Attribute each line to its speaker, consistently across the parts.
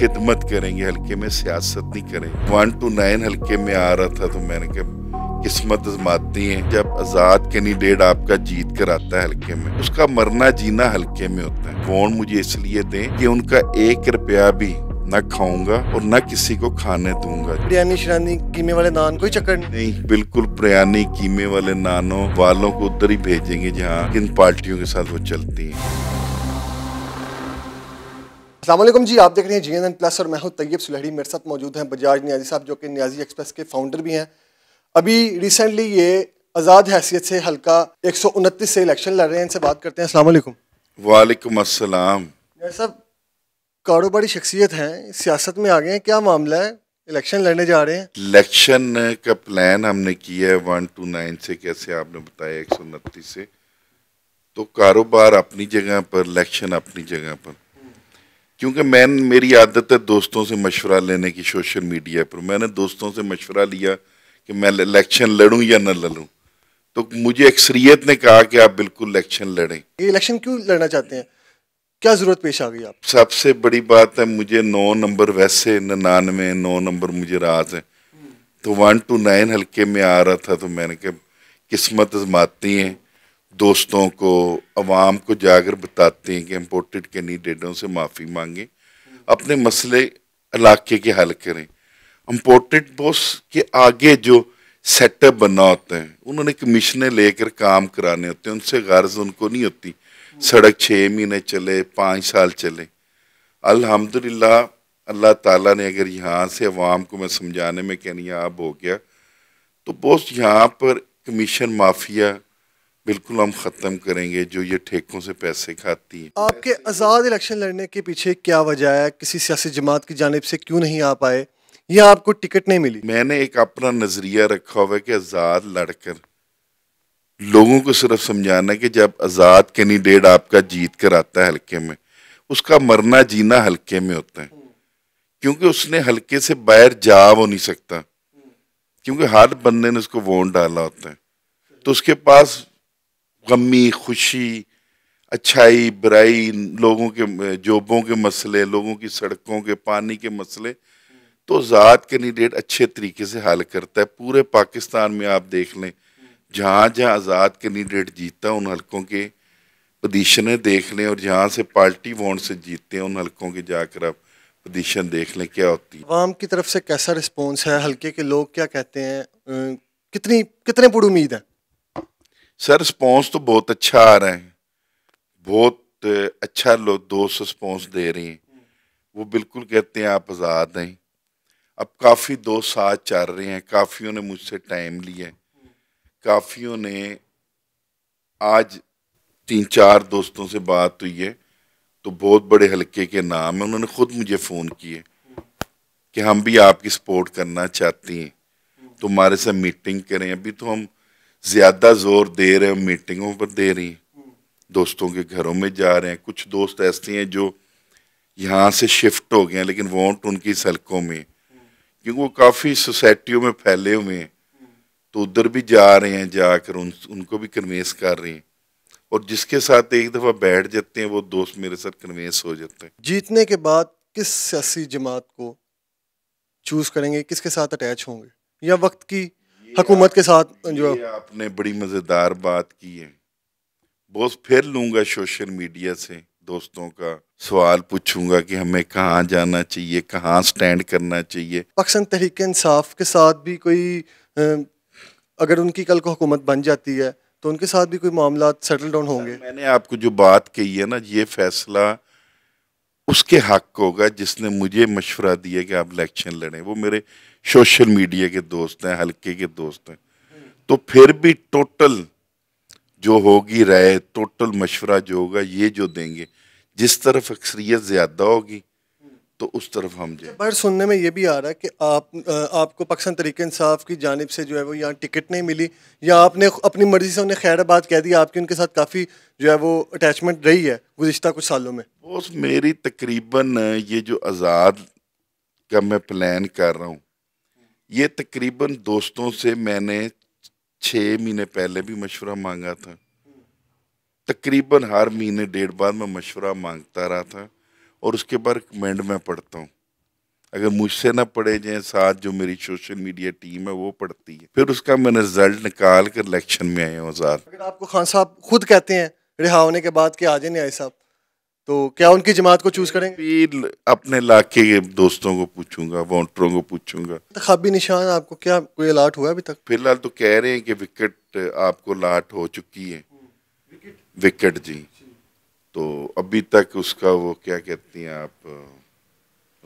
Speaker 1: खिदमत करेंगे हल्के में सियासत नहीं करेंगे वन टू नाइन हल्के में आ रहा था तो मैंने कहा किस्मत आजमाती है जब आजाद कैंडिडेट आपका जीत कर आता है हल्के में उसका मरना जीना हल्के में होता है फोन मुझे इसलिए दें कि उनका एक रुपया भी न खाऊंगा और न किसी को खाने दूंगा
Speaker 2: बिरयानी शिरानी कीमे वाले नान कोई चक्कर
Speaker 1: नहीं, नहीं बिल्कुल बिरयानी कीमे वाले नानों वालों को उधर ही भेजेंगे जहाँ किन पार्टियों के साथ वो चलती है
Speaker 2: असलम जी आप देख रहे हैं जी एन एन प्लस और मैं हूँ तैयब सुलहरी मेरे साथ मौजूद हैं बजाज न्याजी साहब जो कि न्याजी एक्सप्रेस के फाउंडर भी हैं अभी रिसेंटली ये आज़ाद हैसियत से हल्का एक सौ उनतीस से इलेक्शन लड़ रहे हैं इनसे बात
Speaker 1: करते हैं असलम वालेकुम असलम
Speaker 2: साहब कारोबारी शख्सियत हैं सियासत में आ गए हैं क्या मामला है इलेक्शन लड़ने जा रहे हैं
Speaker 1: इलेक्शन का प्लान हमने किया है वन टू नाइन से कैसे आपने बताया एक सौ उनतीस से तो कारोबार अपनी जगह पर इलेक्शन अपनी जगह पर क्योंकि मैं मेरी आदत है दोस्तों से मशवरा लेने की सोशल मीडिया पर मैंने दोस्तों से मशवरा लिया कि मैं इलेक्शन लड़ूँ या न लड़ूँ तो मुझे अक्सरियत ने कहा कि आप बिल्कुल इलेक्शन लड़ें
Speaker 2: ये इलेक्शन क्यों लड़ना चाहते हैं क्या ज़रूरत पेश आ गई आप
Speaker 1: सबसे बड़ी बात है मुझे नौ नंबर वैसे ननानवे नौ नंबर मुझे रात है तो वन टू नाइन हल्के में आ रहा था तो मैंने कहा किस्मत माती हैं दोस्तों को आवाम को जाकर बताते हैं कि इम्पोर्टेड कैंडिडेटों से माफ़ी मांगें अपने मसले इलाके के हल करें इम्पोर्टेड बॉस के आगे जो सेटअप बना होता है उन्होंने कमीशने लेकर काम कराने होते हैं उनसे गर्ज उनको नहीं होती सड़क छः महीने चले पाँच साल चले अल्हम्दुलिल्लाह अल्लाह ताला ने अगर यहाँ से आवाम को मैं समझाने में आब हो गया तो बॉस यहाँ पर कमीशन माफिया बिल्कुल हम ख़त्म करेंगे जो ये ठेकों से पैसे खाती है
Speaker 2: आपके आज़ाद इलेक्शन लड़ने के पीछे क्या वजह है किसी सियासी जमात की जानब से क्यों नहीं आ पाए
Speaker 1: या आपको टिकट नहीं मिली मैंने एक अपना नज़रिया रखा हुआ है कि आज़ाद लड़कर लोगों को सिर्फ समझाना कि जब आज़ाद कैंडिडेट आपका जीत कर आता है हल्के में उसका मरना जीना हल्के में होता है क्योंकि उसने हल्के से बाहर जा वो नहीं सकता क्योंकि हर बंदे ने उसको वोट डाला होता है तो उसके पास गमी खुशी अच्छाई बुराई लोगों के जॉबों के मसले लोगों की सड़कों के पानी के मसले तो ज़ात कैंडिडेट अच्छे तरीके से हल करता है पूरे पाकिस्तान में आप देख लें जहाँ जहाँ आज़ाद कैंडिडेट जीतता है उन हलकों के पोजिशनें देख लें और जहाँ से पार्टी वोट से जीतते हैं उन हलकों के जाकर आप पोजिशन देख लें क्या होती
Speaker 2: है आवाम की तरफ से कैसा रिस्पॉन्स है हल्के के लोग क्या कहते हैं कितनी कितने पूरी उम्मीद है
Speaker 1: सर रिस्पॉन्स तो बहुत अच्छा आ रहा है बहुत अच्छा लोग दोस्त रिस्पॉन्स दे रहे हैं वो बिल्कुल कहते हैं आप आज़ाद हैं अब काफ़ी दोस्त साथ चल रहे हैं काफ़ियों ने मुझसे टाइम लिया है काफ़ियों ने आज तीन चार दोस्तों से बात हुई है तो बहुत बड़े हलके के नाम हैं उन्होंने ख़ुद मुझे फ़ोन किए कि हम भी आपकी सपोर्ट करना चाहते हैं तो हमारे साथ मीटिंग करें अभी तो हम ज़्यादा जोर दे रहे हैं मीटिंगों पर दे रही हैं दोस्तों के घरों में जा रहे हैं कुछ दोस्त ऐसे हैं जो यहाँ से शिफ्ट हो गए हैं लेकिन वोट उनकी सड़कों में क्योंकि वो काफ़ी सोसाइटियों में फैले हुए हैं तो उधर भी जा रहे हैं जाकर उन उनको भी कन्वेंस कर रहे हैं और जिसके साथ एक दफ़ा बैठ जाते हैं वो दोस्त मेरे साथ कन्वेंस हो जाते हैं
Speaker 2: जीतने के बाद किस सियासी जमात को चूज़ करेंगे किसके साथ अटैच होंगे या वक्त की
Speaker 1: हुकूमत के साथ हाँ जो आपने बड़ी मज़ेदार बात की है बहुत फिर लूँगा सोशल मीडिया से दोस्तों का सवाल पूछूंगा कि हमें कहाँ जाना चाहिए कहाँ स्टैंड करना चाहिए
Speaker 2: पाकिस्तान तहरीक इंसाफ के साथ भी कोई अगर उनकी कल को हुकूमत बन जाती है तो उनके साथ भी कोई मामला सेटल डाउन अच्छा, होंगे
Speaker 1: मैंने आपको जो बात कही है ना ये फैसला उसके हक होगा जिसने मुझे मशवरा दिया कि आप इलेक्शन लड़ें वो मेरे सोशल मीडिया के दोस्त हैं हल्के के दोस्त हैं तो फिर भी टोटल जो होगी राय टोटल मशवरा जो होगा ये जो देंगे जिस तरफ अक्सरियत ज़्यादा होगी तो उस तरफ हम जाए
Speaker 2: पर सुनने में ये भी आ रहा है कि आप आपको पाकिस्तान तरीके इंसाफ की जानब से जो है वो यहाँ टिकट नहीं मिली या आपने अपनी मर्ज़ी से उन्हें खैराबाद कह दी आपकी उनके साथ काफ़ी जो है वो अटैचमेंट रही है गुज्त कुछ सालों में बस मेरी
Speaker 1: तकरीबन ये जो आज़ाद का मैं प्लान कर रहा हूँ ये तकरीबन दोस्तों से मैंने छः महीने पहले भी मशवरा मांगा था तकरीबन हर महीने डेढ़ बाद मैं मशवरा मांगता रहा था और उसके बाद कमेंट मैं पढ़ता हूँ अगर मुझसे ना पढ़े जाए साथ जो मेरी सोशल मीडिया टीम है वो पढ़ती है फिर उसका मैं रिजल्ट निकाल कर इलेक्शन में आया हूँ आज़ाद अगर
Speaker 2: आपको खान साहब खुद कहते हैं रिहा होने के बाद कि आ जाए आए साहब तो क्या उनकी जमात को चूज़ करेंगे फिर
Speaker 1: अपने इलाके के दोस्तों को पूछूंगा वोटरों को पूछूंगा
Speaker 2: तखबी निशान आपको क्या कोई अलाट हुआ अभी तक
Speaker 1: फिलहाल तो कह रहे हैं कि विकेट आपको अलाट हो चुकी है विकेट हम्म। जी तो अभी तक उसका वो क्या कहती हैं आप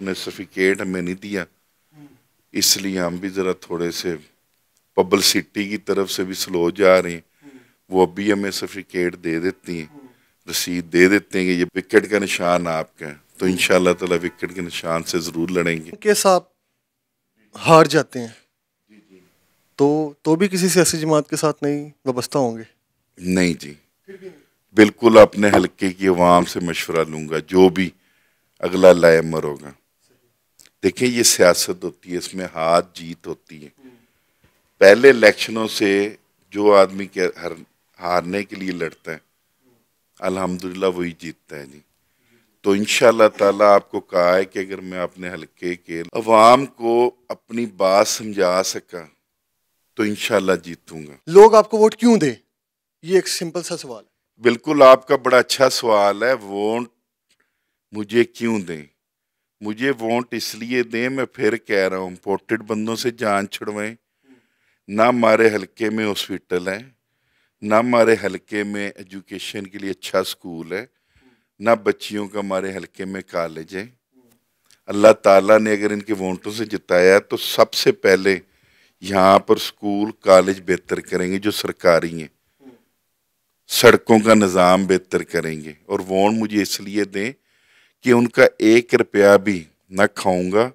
Speaker 1: उन्हें सर्टिफिकेट हमें नहीं दिया हम्म। इसलिए हम भी ज़रा थोड़े से पब्लिसिटी की तरफ से भी स्लो जा रहे हैं हम्म। वो अभी हमें सर्टिफिकेट दे देती हैं हम्म। रसीद दे देते हैं कि ये विकेट का निशान आपका है तो इन ताला विकेट के निशान से ज़रूर लड़ेंगे
Speaker 2: के साहब हार जाते हैं तो तो भी किसी सियासी जमात के साथ नहीं वाबस्ता होंगे
Speaker 1: नहीं जी बिल्कुल अपने हलके की आवाम से मशवरा लूँगा जो भी अगला लाइमर होगा देखिए ये सियासत होती है इसमें हार जीत होती है पहले इलेक्शनों से जो आदमी के हर हारने के लिए लड़ता है अल्हम्दुलिल्लाह वही जीतता है जी तो इन ताला आपको कहा है कि अगर मैं अपने हलके के अवाम को अपनी बात समझा सका तो इन जीतूंगा
Speaker 2: लोग आपको वोट क्यों दे ये एक सिंपल सा सवाल है
Speaker 1: बिल्कुल आपका बड़ा अच्छा सवाल है वोट मुझे क्यों दें मुझे वोट इसलिए दें मैं फिर कह रहा हूँ इम्पोर्टेड बंदों से जान छुड़वाएं ना हमारे हलके में हॉस्पिटल है ना हमारे हलके में एजुकेशन के लिए अच्छा स्कूल है ना बच्चियों का हमारे हलके में कॉलेज है अल्लाह ताला ने अगर इनके वोटों से जिताया तो सबसे पहले यहाँ पर स्कूल कॉलेज बेहतर करेंगे जो सरकारी हैं सड़कों का निज़ाम बेहतर करेंगे और वोन मुझे इसलिए दें कि उनका एक रुपया भी ना खाऊंगा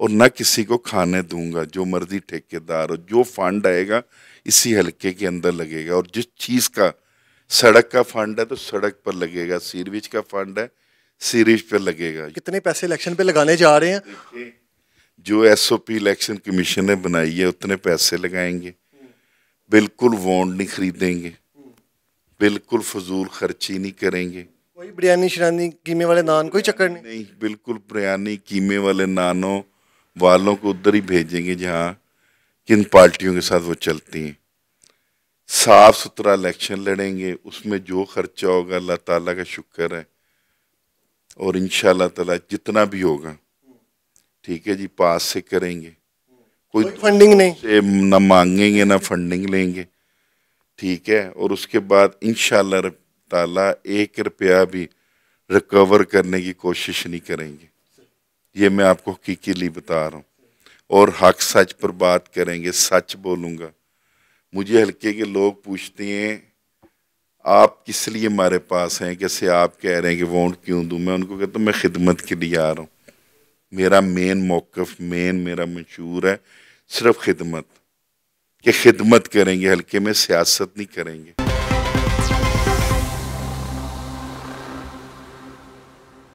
Speaker 1: और न किसी को खाने दूंगा जो मर्जी ठेकेदार और जो फंड आएगा इसी हलके के अंदर लगेगा और जिस चीज़ का सड़क का फंड है तो सड़क पर लगेगा सीरविज का फंड है सीरीज पर लगेगा
Speaker 2: कितने पैसे इलेक्शन पे लगाने जा रहे हैं
Speaker 1: जो एसओपी इलेक्शन कमीशन ने बनाई है उतने पैसे लगाएंगे बिल्कुल वॉन्ड नहीं खरीदेंगे बिल्कुल फजूल खर्ची नहीं करेंगे
Speaker 2: कोई बिरयानी शरानी कीमे वाले नान कोई चक्कर नहीं नहीं
Speaker 1: बिल्कुल बिरयानी कीमे वाले नानों वालों को उधर ही भेजेंगे जहाँ किन पार्टियों के साथ वो चलती हैं साफ सुथरा इलेक्शन लड़ेंगे उसमें जो खर्चा होगा अल्लाह ताला का शुक्र है और इन ताला जितना भी होगा ठीक है जी पास से करेंगे कोई फंडिंग नहीं ना मांगेंगे ना फंडिंग लेंगे ठीक है और उसके बाद इन ताला एक रुपया भी रिकवर करने की कोशिश नहीं करेंगे ये मैं आपको हकीकली बता रहा हूँ और हक सच पर बात करेंगे सच बोलूँगा मुझे हल्के के लोग पूछते हैं आप किस लिए हमारे पास हैं कैसे आप कह रहे हैं कि वोट क्यों दूँ मैं उनको कहता हूँ मैं खिदमत के लिए आ रहा हूँ मेरा मेन मौक़ मेन मेरा मशहूर है सिर्फ खिदमत कि खिदमत करेंगे हल्के में सियासत नहीं करेंगे